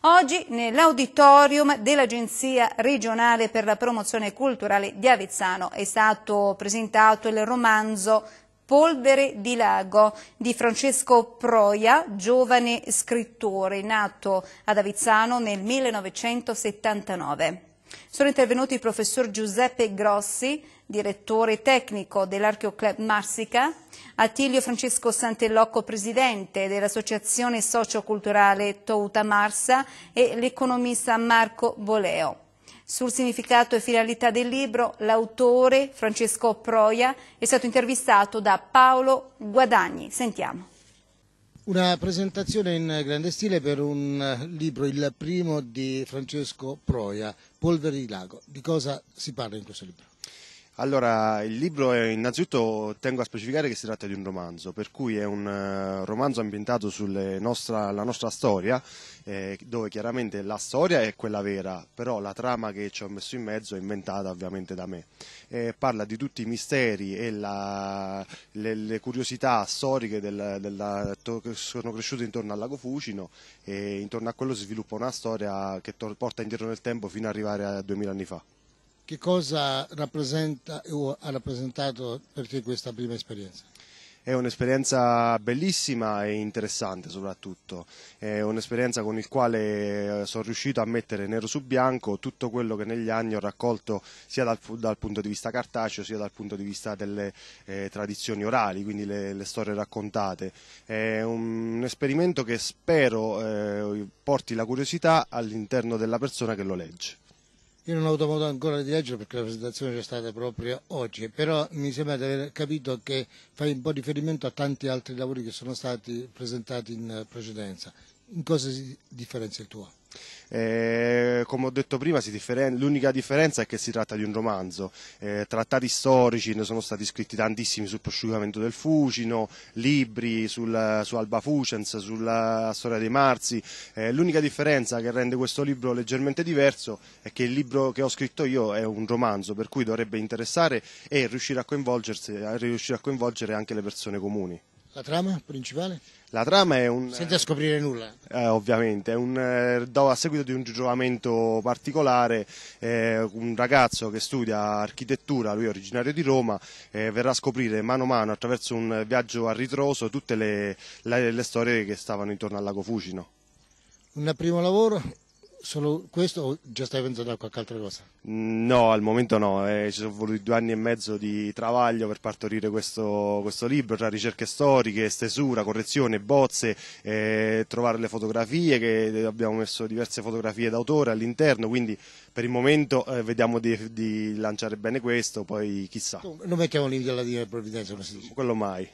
Oggi nell'auditorium dell'Agenzia regionale per la promozione culturale di Avezzano è stato presentato il romanzo Polvere di Lago di Francesco Proia, giovane scrittore nato ad Avezzano nel 1979. Sono intervenuti il professor Giuseppe Grossi, direttore tecnico dell'Archeo Club Marsica, Attilio Francesco Santellocco, presidente dell'associazione socioculturale Touta Marsa e l'economista Marco Boleo. Sul significato e finalità del libro, l'autore Francesco Proia è stato intervistato da Paolo Guadagni. Sentiamo. Una presentazione in grande stile per un eh, libro, il primo di Francesco Proia, Polveri di Lago. Di cosa si parla in questo libro? Allora, il libro è innanzitutto tengo a specificare che si tratta di un romanzo, per cui è un eh, romanzo ambientato sulla nostra storia, eh, dove chiaramente la storia è quella vera, però la trama che ci ho messo in mezzo è inventata ovviamente da me. Eh, parla di tutti i misteri e la, le, le, curiosità storiche del, della, che sono cresciute intorno al lago Fucino e intorno a quello si sviluppa una storia che porta indietro nel tempo fino ad arrivare a 2000 anni fa. Che cosa rappresenta o ha rappresentato per te questa prima esperienza? È un'esperienza bellissima e interessante soprattutto, è un'esperienza con il quale eh, sono riuscito a mettere nero su bianco tutto quello che negli anni ho raccolto sia dal, dal punto di vista cartaceo sia dal punto di vista delle eh, tradizioni orali, quindi le, le, storie raccontate. È un, esperimento che spero eh, porti la curiosità all'interno della persona che lo legge. Io non ho avuto modo ancora di leggere perché la presentazione c'è stata proprio oggi, però mi sembra di aver capito che fai un po' riferimento a tanti altri lavori che sono stati presentati in precedenza. In cosa si differenzia il tuo? Eh, come ho detto prima, differen l'unica differenza è che si tratta di un romanzo. Eh, trattati storici ne sono stati scritti tantissimi sul prosciugamento del Fucino, libri sul, su Alba Fucens, sulla storia dei Marzi. Eh, l'unica differenza che rende questo libro leggermente diverso è che il libro che ho scritto io è un romanzo, per cui dovrebbe interessare e riuscire a, riuscire a coinvolgere anche le persone comuni. La trama principale? La trama è un... Senza scoprire nulla. Eh, ovviamente, è un, eh, a seguito di un giovamento particolare, eh, un ragazzo che studia architettura, lui è originario di Roma, eh, verrà a scoprire mano a mano attraverso un viaggio a ritroso tutte le, le, le storie che stavano intorno al lago Fucino. Un primo lavoro solo questo o già stai pensando a qualche altra cosa? No, al momento no, eh, ci sono voluti due anni e mezzo di travaglio per partorire questo, questo libro tra ricerche storiche, stesura, correzione, bozze, eh, trovare le fotografie, che abbiamo messo diverse fotografie d'autore all'interno, quindi per il momento eh, vediamo di, di, lanciare bene questo, poi chissà. Non mettiamo l'india alla Divina Provvidenza, come si dice? Quello mai.